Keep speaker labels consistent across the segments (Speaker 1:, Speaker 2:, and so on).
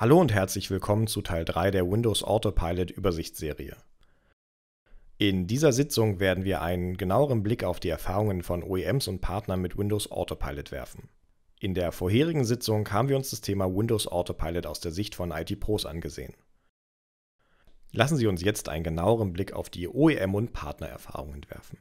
Speaker 1: Hallo und herzlich willkommen zu Teil 3 der Windows Autopilot Übersichtsserie. In dieser Sitzung werden wir einen genaueren Blick auf die Erfahrungen von OEMs und Partnern mit Windows Autopilot werfen. In der vorherigen Sitzung haben wir uns das Thema Windows Autopilot aus der Sicht von IT-Pros angesehen. Lassen Sie uns jetzt einen genaueren Blick auf die OEM- und Partnererfahrungen werfen.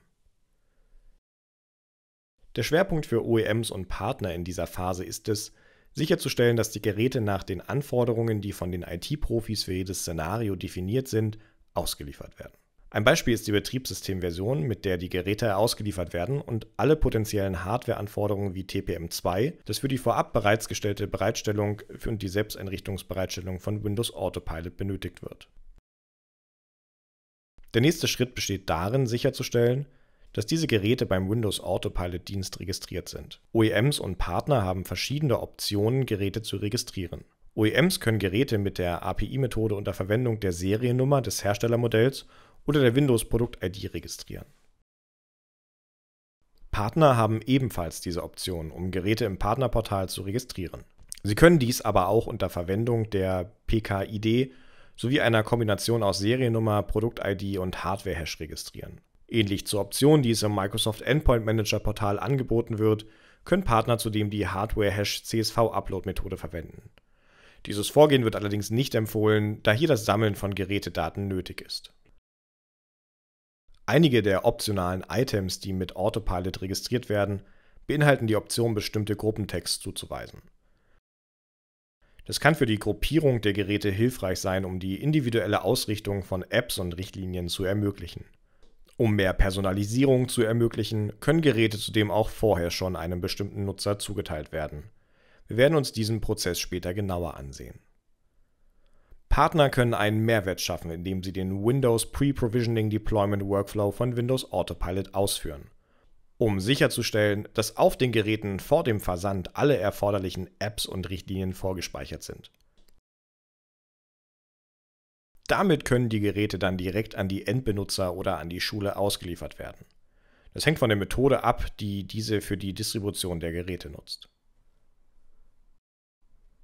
Speaker 1: Der Schwerpunkt für OEMs und Partner in dieser Phase ist es, sicherzustellen, dass die Geräte nach den Anforderungen, die von den IT-Profis für jedes Szenario definiert sind, ausgeliefert werden. Ein Beispiel ist die Betriebssystemversion, mit der die Geräte ausgeliefert werden und alle potenziellen Hardwareanforderungen wie TPM2, das für die vorab bereitgestellte Bereitstellung und die Selbsteinrichtungsbereitstellung von Windows Autopilot benötigt wird. Der nächste Schritt besteht darin, sicherzustellen, dass diese Geräte beim Windows Autopilot Dienst registriert sind. OEMs und Partner haben verschiedene Optionen, Geräte zu registrieren. OEMs können Geräte mit der API-Methode unter Verwendung der Seriennummer des Herstellermodells oder der Windows-Produkt-ID registrieren. Partner haben ebenfalls diese Option, um Geräte im Partnerportal zu registrieren. Sie können dies aber auch unter Verwendung der PKID sowie einer Kombination aus Seriennummer, Produkt-ID und Hardware-Hash registrieren. Ähnlich zur Option, die es im Microsoft Endpoint Manager Portal angeboten wird, können Partner zudem die Hardware-Hash-CSV-Upload-Methode verwenden. Dieses Vorgehen wird allerdings nicht empfohlen, da hier das Sammeln von Gerätedaten nötig ist. Einige der optionalen Items, die mit Autopilot registriert werden, beinhalten die Option, bestimmte Gruppentext zuzuweisen. Das kann für die Gruppierung der Geräte hilfreich sein, um die individuelle Ausrichtung von Apps und Richtlinien zu ermöglichen. Um mehr Personalisierung zu ermöglichen, können Geräte zudem auch vorher schon einem bestimmten Nutzer zugeteilt werden. Wir werden uns diesen Prozess später genauer ansehen. Partner können einen Mehrwert schaffen, indem sie den Windows Pre-Provisioning Deployment Workflow von Windows Autopilot ausführen. Um sicherzustellen, dass auf den Geräten vor dem Versand alle erforderlichen Apps und Richtlinien vorgespeichert sind. Damit können die Geräte dann direkt an die Endbenutzer oder an die Schule ausgeliefert werden. Das hängt von der Methode ab, die diese für die Distribution der Geräte nutzt.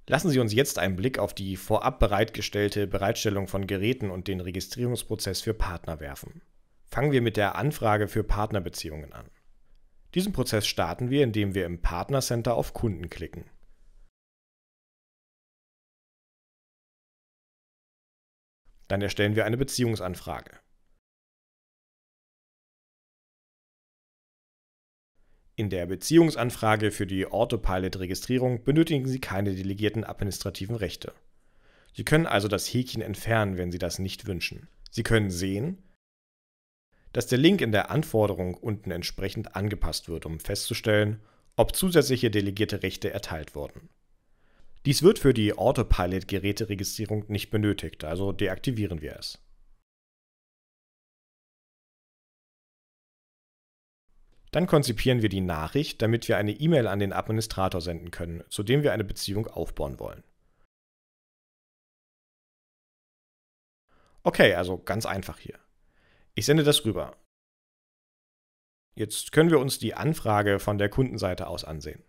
Speaker 1: Lassen Sie uns jetzt einen Blick auf die vorab bereitgestellte Bereitstellung von Geräten und den Registrierungsprozess für Partner werfen. Fangen wir mit der Anfrage für Partnerbeziehungen an. Diesen Prozess starten wir, indem wir im Partnercenter auf Kunden klicken. Dann erstellen wir eine Beziehungsanfrage. In der Beziehungsanfrage für die Autopilot-Registrierung benötigen Sie keine delegierten administrativen Rechte. Sie können also das Häkchen entfernen, wenn Sie das nicht wünschen. Sie können sehen, dass der Link in der Anforderung unten entsprechend angepasst wird, um festzustellen, ob zusätzliche delegierte Rechte erteilt wurden. Dies wird für die Autopilot-Geräteregistrierung nicht benötigt, also deaktivieren wir es. Dann konzipieren wir die Nachricht, damit wir eine E-Mail an den Administrator senden können, zu dem wir eine Beziehung aufbauen wollen. Okay, also ganz einfach hier. Ich sende das rüber. Jetzt können wir uns die Anfrage von der Kundenseite aus ansehen.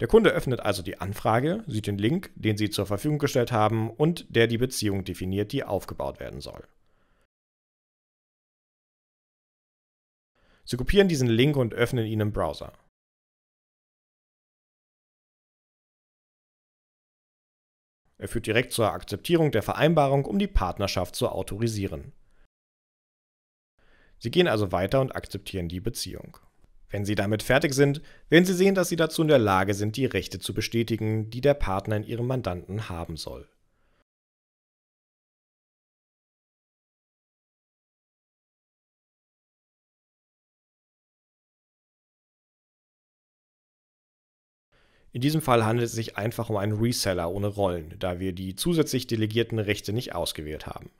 Speaker 1: Der Kunde öffnet also die Anfrage, sieht den Link, den Sie zur Verfügung gestellt haben und der die Beziehung definiert, die aufgebaut werden soll. Sie kopieren diesen Link und öffnen ihn im Browser. Er führt direkt zur Akzeptierung der Vereinbarung, um die Partnerschaft zu autorisieren. Sie gehen also weiter und akzeptieren die Beziehung. Wenn Sie damit fertig sind, werden Sie sehen, dass Sie dazu in der Lage sind, die Rechte zu bestätigen, die der Partner in Ihrem Mandanten haben soll. In diesem Fall handelt es sich einfach um einen Reseller ohne Rollen, da wir die zusätzlich delegierten Rechte nicht ausgewählt haben.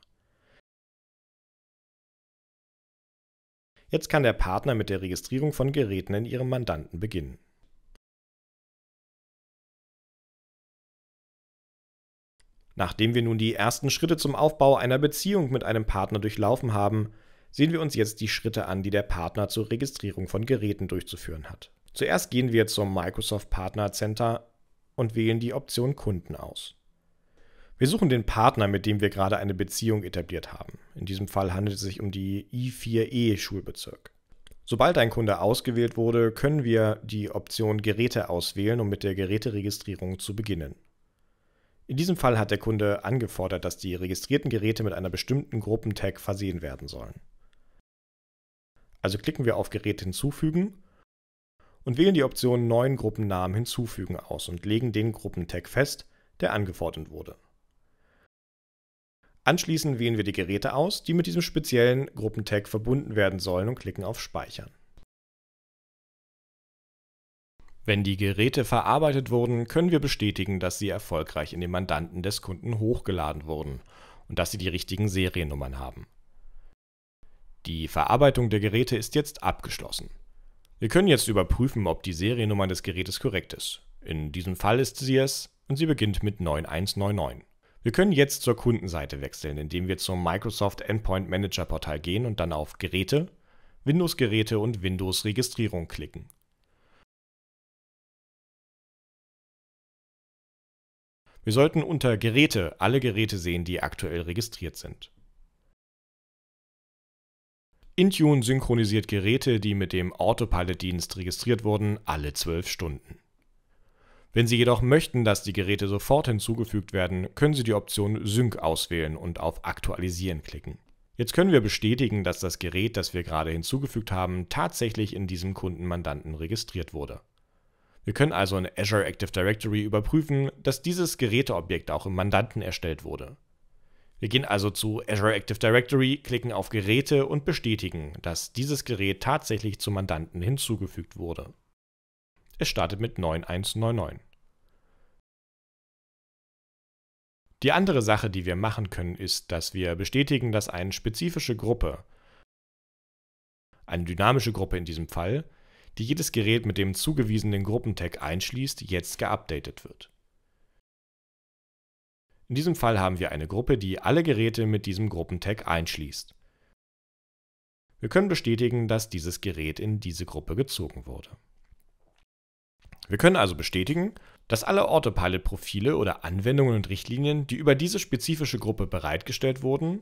Speaker 1: Jetzt kann der Partner mit der Registrierung von Geräten in Ihrem Mandanten beginnen. Nachdem wir nun die ersten Schritte zum Aufbau einer Beziehung mit einem Partner durchlaufen haben, sehen wir uns jetzt die Schritte an, die der Partner zur Registrierung von Geräten durchzuführen hat. Zuerst gehen wir zum Microsoft Partner Center und wählen die Option Kunden aus. Wir suchen den Partner, mit dem wir gerade eine Beziehung etabliert haben. In diesem Fall handelt es sich um die I4E Schulbezirk. Sobald ein Kunde ausgewählt wurde, können wir die Option Geräte auswählen, um mit der Geräteregistrierung zu beginnen. In diesem Fall hat der Kunde angefordert, dass die registrierten Geräte mit einer bestimmten Gruppentag versehen werden sollen. Also klicken wir auf Gerät hinzufügen und wählen die Option neuen Gruppennamen hinzufügen aus und legen den Gruppentag fest, der angefordert wurde. Anschließend wählen wir die Geräte aus, die mit diesem speziellen Gruppentag verbunden werden sollen und klicken auf Speichern. Wenn die Geräte verarbeitet wurden, können wir bestätigen, dass sie erfolgreich in den Mandanten des Kunden hochgeladen wurden und dass sie die richtigen Seriennummern haben. Die Verarbeitung der Geräte ist jetzt abgeschlossen. Wir können jetzt überprüfen, ob die Seriennummer des Gerätes korrekt ist. In diesem Fall ist sie es und sie beginnt mit 9199. Wir können jetzt zur Kundenseite wechseln, indem wir zum Microsoft Endpoint Manager Portal gehen und dann auf Geräte, Windows-Geräte und Windows-Registrierung klicken. Wir sollten unter Geräte alle Geräte sehen, die aktuell registriert sind. Intune synchronisiert Geräte, die mit dem Autopilot-Dienst registriert wurden, alle 12 Stunden. Wenn Sie jedoch möchten, dass die Geräte sofort hinzugefügt werden, können Sie die Option Sync auswählen und auf Aktualisieren klicken. Jetzt können wir bestätigen, dass das Gerät, das wir gerade hinzugefügt haben, tatsächlich in diesem Kundenmandanten registriert wurde. Wir können also in Azure Active Directory überprüfen, dass dieses Geräteobjekt auch im Mandanten erstellt wurde. Wir gehen also zu Azure Active Directory, klicken auf Geräte und bestätigen, dass dieses Gerät tatsächlich zum Mandanten hinzugefügt wurde. Es startet mit 9199. Die andere Sache, die wir machen können, ist, dass wir bestätigen, dass eine spezifische Gruppe, eine dynamische Gruppe in diesem Fall, die jedes Gerät mit dem zugewiesenen Gruppentag einschließt, jetzt geupdatet wird. In diesem Fall haben wir eine Gruppe, die alle Geräte mit diesem Gruppentag einschließt. Wir können bestätigen, dass dieses Gerät in diese Gruppe gezogen wurde. Wir können also bestätigen, dass alle Autopilot-Profile oder Anwendungen und Richtlinien, die über diese spezifische Gruppe bereitgestellt wurden,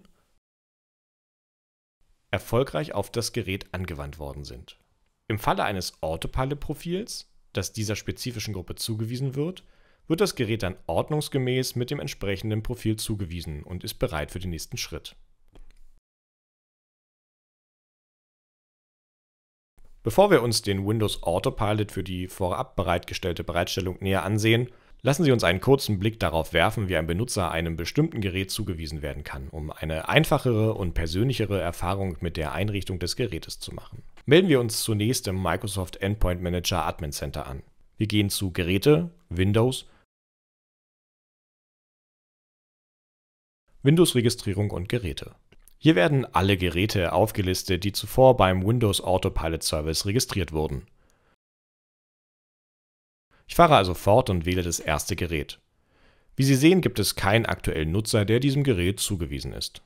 Speaker 1: erfolgreich auf das Gerät angewandt worden sind. Im Falle eines Autopilot-Profils, das dieser spezifischen Gruppe zugewiesen wird, wird das Gerät dann ordnungsgemäß mit dem entsprechenden Profil zugewiesen und ist bereit für den nächsten Schritt. Bevor wir uns den Windows Autopilot für die vorab bereitgestellte Bereitstellung näher ansehen, lassen Sie uns einen kurzen Blick darauf werfen, wie ein Benutzer einem bestimmten Gerät zugewiesen werden kann, um eine einfachere und persönlichere Erfahrung mit der Einrichtung des Gerätes zu machen. Melden wir uns zunächst im Microsoft Endpoint Manager Admin Center an. Wir gehen zu Geräte, Windows, Windows-Registrierung und Geräte. Hier werden alle Geräte aufgelistet, die zuvor beim Windows Autopilot Service registriert wurden. Ich fahre also fort und wähle das erste Gerät. Wie Sie sehen, gibt es keinen aktuellen Nutzer, der diesem Gerät zugewiesen ist.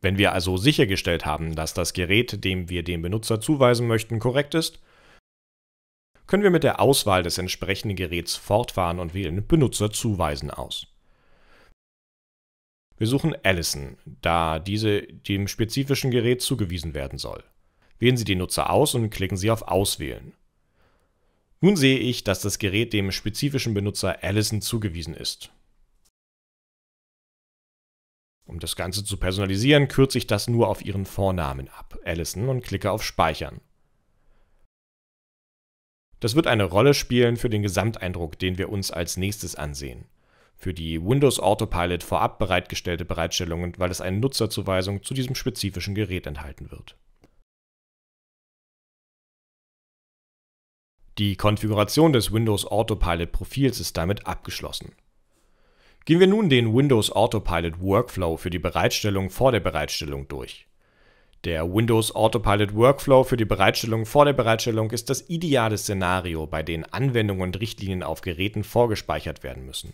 Speaker 1: Wenn wir also sichergestellt haben, dass das Gerät, dem wir den Benutzer zuweisen möchten, korrekt ist, können wir mit der Auswahl des entsprechenden Geräts fortfahren und wählen Benutzer zuweisen aus. Wir suchen Allison, da diese dem spezifischen Gerät zugewiesen werden soll. Wählen Sie den Nutzer aus und klicken Sie auf Auswählen. Nun sehe ich, dass das Gerät dem spezifischen Benutzer Allison zugewiesen ist. Um das Ganze zu personalisieren, kürze ich das nur auf Ihren Vornamen ab, Allison, und klicke auf Speichern. Das wird eine Rolle spielen für den Gesamteindruck, den wir uns als nächstes ansehen für die Windows Autopilot vorab bereitgestellte Bereitstellungen, weil es eine Nutzerzuweisung zu diesem spezifischen Gerät enthalten wird. Die Konfiguration des Windows Autopilot Profils ist damit abgeschlossen. Gehen wir nun den Windows Autopilot Workflow für die Bereitstellung vor der Bereitstellung durch. Der Windows Autopilot Workflow für die Bereitstellung vor der Bereitstellung ist das ideale Szenario, bei dem Anwendungen und Richtlinien auf Geräten vorgespeichert werden müssen.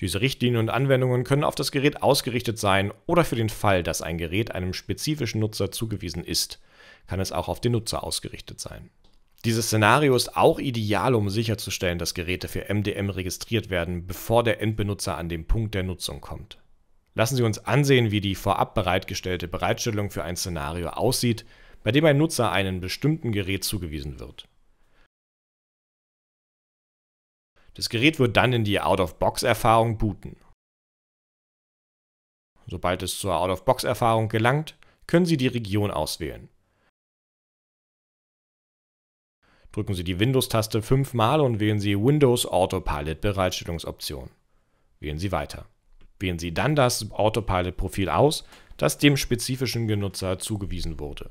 Speaker 1: Diese Richtlinien und Anwendungen können auf das Gerät ausgerichtet sein oder für den Fall, dass ein Gerät einem spezifischen Nutzer zugewiesen ist, kann es auch auf den Nutzer ausgerichtet sein. Dieses Szenario ist auch ideal, um sicherzustellen, dass Geräte für MDM registriert werden, bevor der Endbenutzer an den Punkt der Nutzung kommt. Lassen Sie uns ansehen, wie die vorab bereitgestellte Bereitstellung für ein Szenario aussieht, bei dem ein Nutzer einem bestimmten Gerät zugewiesen wird. Das Gerät wird dann in die Out-of-Box-Erfahrung booten. Sobald es zur Out-of-Box-Erfahrung gelangt, können Sie die Region auswählen. Drücken Sie die Windows-Taste fünfmal und wählen Sie Windows Autopilot Bereitstellungsoption. Wählen Sie weiter. Wählen Sie dann das Autopilot-Profil aus, das dem spezifischen Genutzer zugewiesen wurde.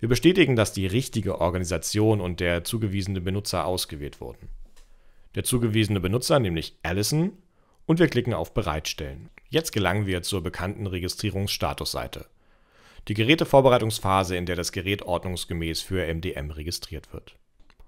Speaker 1: Wir bestätigen, dass die richtige Organisation und der zugewiesene Benutzer ausgewählt wurden der zugewiesene Benutzer, nämlich Allison, und wir klicken auf Bereitstellen. Jetzt gelangen wir zur bekannten Registrierungsstatusseite. Die Gerätevorbereitungsphase, in der das Gerät ordnungsgemäß für MDM registriert wird.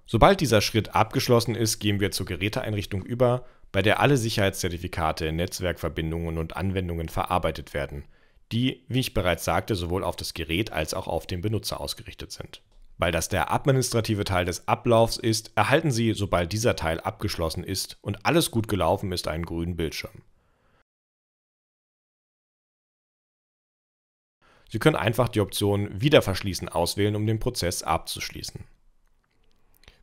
Speaker 1: Sobald dieser Schritt abgeschlossen ist, gehen wir zur Geräteeinrichtung über, bei der alle Sicherheitszertifikate, Netzwerkverbindungen und Anwendungen verarbeitet werden, die, wie ich bereits sagte, sowohl auf das Gerät als auch auf den Benutzer ausgerichtet sind. Weil das der administrative Teil des Ablaufs ist, erhalten Sie, sobald dieser Teil abgeschlossen ist und alles gut gelaufen ist, einen grünen Bildschirm. Sie können einfach die Option Wieder verschließen auswählen, um den Prozess abzuschließen.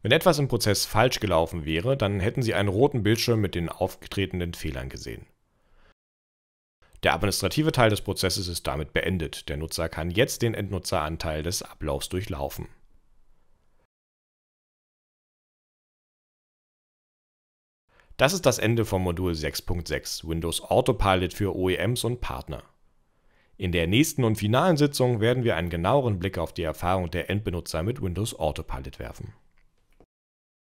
Speaker 1: Wenn etwas im Prozess falsch gelaufen wäre, dann hätten Sie einen roten Bildschirm mit den aufgetretenen Fehlern gesehen. Der administrative Teil des Prozesses ist damit beendet. Der Nutzer kann jetzt den Endnutzeranteil des Ablaufs durchlaufen. Das ist das Ende vom Modul 6.6 Windows Autopilot für OEMs und Partner. In der nächsten und finalen Sitzung werden wir einen genaueren Blick auf die Erfahrung der Endbenutzer mit Windows Autopilot werfen.